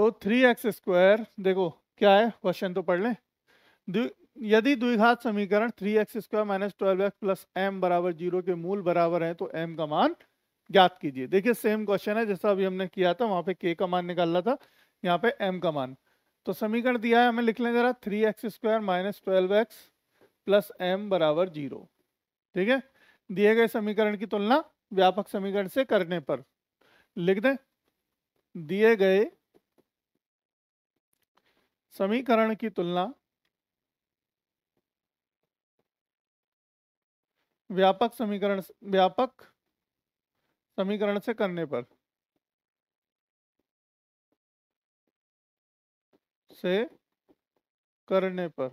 तो three X square देखो क्या है क्वेश्चन तो पढ़ लें यदि द्विघात समीकरण three X square minus twelve X plus M बराबर जीरो के मूल बराबर है तो एम का मान ज्ञात कीजिए देखिए सेम क्वेश्चन है जैसा अभी हमने किया था वहां पे के का मान निकालना था यहाँ पे एम का मान तो समीकरण दिया है हमें लिख लें जरा three X square minus twelve X plus M बराबर जीरो ठीक है दिए गए समीकरण की तुलना व्यापक समीकरण से करने पर लिख दें दिए गए समीकरण की तुलना व्यापक समीकरण व्यापक समीकरण से करने पर से करने पर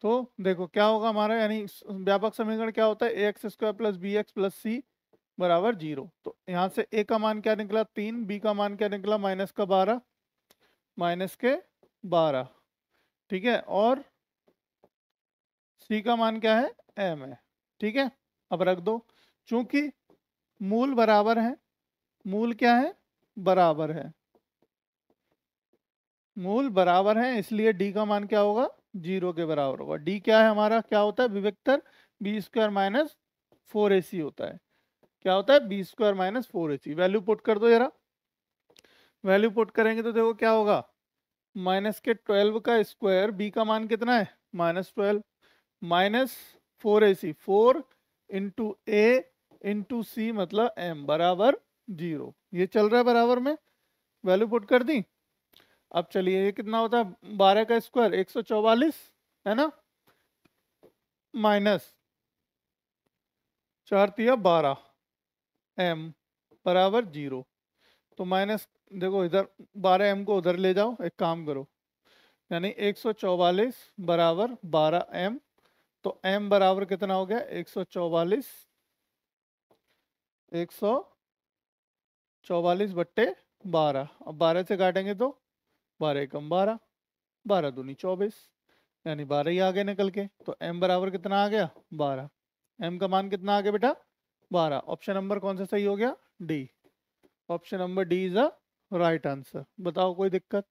तो देखो क्या होगा हमारा यानी व्यापक समीकरण क्या होता है A X square plus B X plus C बराबर जीरो तो यहाँ से ए का मान क्या निकला तीन बी का मान क्या निकला माइनस का बारह माइनस के बारह ठीक है और सी का मान क्या है एम है ठीक है अब रख दो चूंकि मूल बराबर है मूल क्या है बराबर है मूल बराबर है इसलिए डी का मान क्या होगा जीरो के बराबर होगा डी क्या है हमारा क्या होता है विवेक्तर B square minus four A C होता है क्या होता है B square minus four A C value put कर दो जरा वैल्यू पुट करेंगे तो देखो क्या होगा माइनस के ट्वेल्व का स्क्वायर बी का मान कितना है minus twelve minus four A C four into A into C मतलब एम बराबर जीरो ये चल रहा है बराबर में वैल्यू पुट कर दी अब चलिए ये कितना होता है बारह का स्क्वायर एक सौ चौवालीस है ना माइनस चार तिया बारह एम बराबर जीरो तो माइनस देखो इधर बारह एम को उधर ले जाओ एक काम करो यानी एक सौ चौवालीस बराबर बारह एम तो एम बराबर कितना हो गया एक सौ चौवालीस एक सौ चौवालीस बट्टे बारह अब बारह से काटेंगे तो बारह एकम बारह बारह दूनी चौबीस यानी बारह ही आ गए निकल के तो एम बराबर कितना आ गया बारह एम का मान कितना आ गया बेटा बारह ऑप्शन नंबर कौन सा सही हो गया D option number D is a right answer बताओ कोई दिक्कत